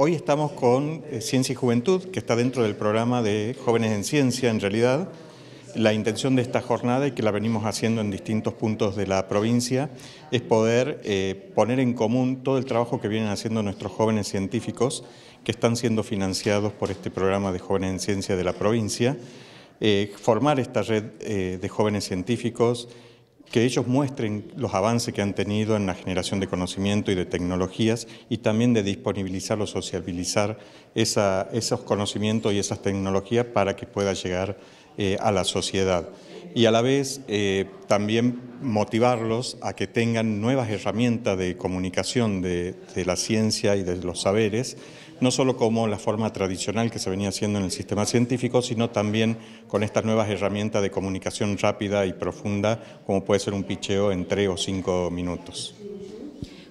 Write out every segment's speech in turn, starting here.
Hoy estamos con eh, Ciencia y Juventud, que está dentro del programa de Jóvenes en Ciencia, en realidad. La intención de esta jornada, y que la venimos haciendo en distintos puntos de la provincia, es poder eh, poner en común todo el trabajo que vienen haciendo nuestros jóvenes científicos que están siendo financiados por este programa de Jóvenes en Ciencia de la provincia, eh, formar esta red de jóvenes científicos, que ellos muestren los avances que han tenido en la generación de conocimiento y de tecnologías y también de disponibilizar o sociabilizar esos conocimientos y esas tecnologías para que puedan llegar eh, a la sociedad. Y a la vez eh, también motivarlos a que tengan nuevas herramientas de comunicación de la ciencia y de los saberes no solo como la forma tradicional que se venía haciendo en el sistema científico, sino también con estas nuevas herramientas de comunicación rápida y profunda, como puede ser un picheo en tres o cinco minutos.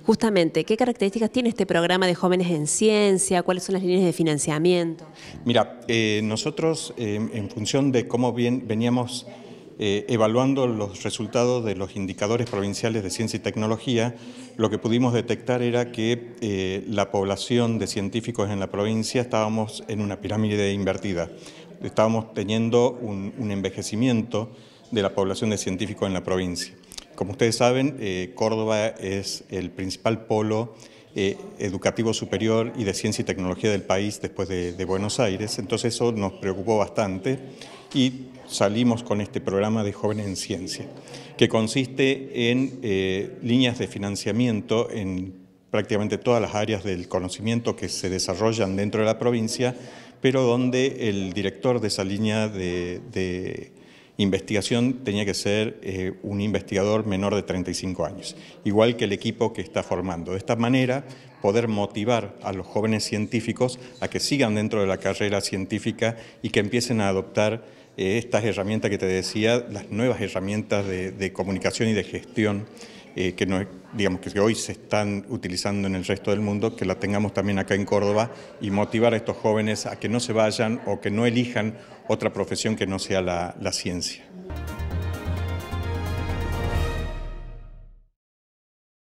Justamente, ¿qué características tiene este programa de jóvenes en ciencia? ¿Cuáles son las líneas de financiamiento? Mira, eh, nosotros eh, en función de cómo veníamos eh, evaluando los resultados de los indicadores provinciales de ciencia y tecnología, lo que pudimos detectar era que eh, la población de científicos en la provincia estábamos en una pirámide invertida. Estábamos teniendo un, envejecimiento de la población de científicos en la provincia. Como ustedes saben, eh, Córdoba es el principal polo educativo superior y de ciencia y tecnología del país después de, Buenos Aires, entonces eso nos preocupó bastante y salimos con este programa de Jóvenes en Ciencia, que consiste en eh, líneas de financiamiento en prácticamente todas las áreas del conocimiento que se desarrollan dentro de la provincia, pero donde el director de esa línea de, investigación tenía que ser eh, un investigador menor de 35 años, igual que el equipo que está formando. De esta manera, poder motivar a los jóvenes científicos a que sigan dentro de la carrera científica y que empiecen a adoptar eh, estas herramientas que te decía, las nuevas herramientas de, comunicación y de gestión eh, que, digamos, que hoy se están utilizando en el resto del mundo, que la tengamos también acá en Córdoba y motivar a estos jóvenes a que no se vayan o que no elijan otra profesión que no sea la ciencia.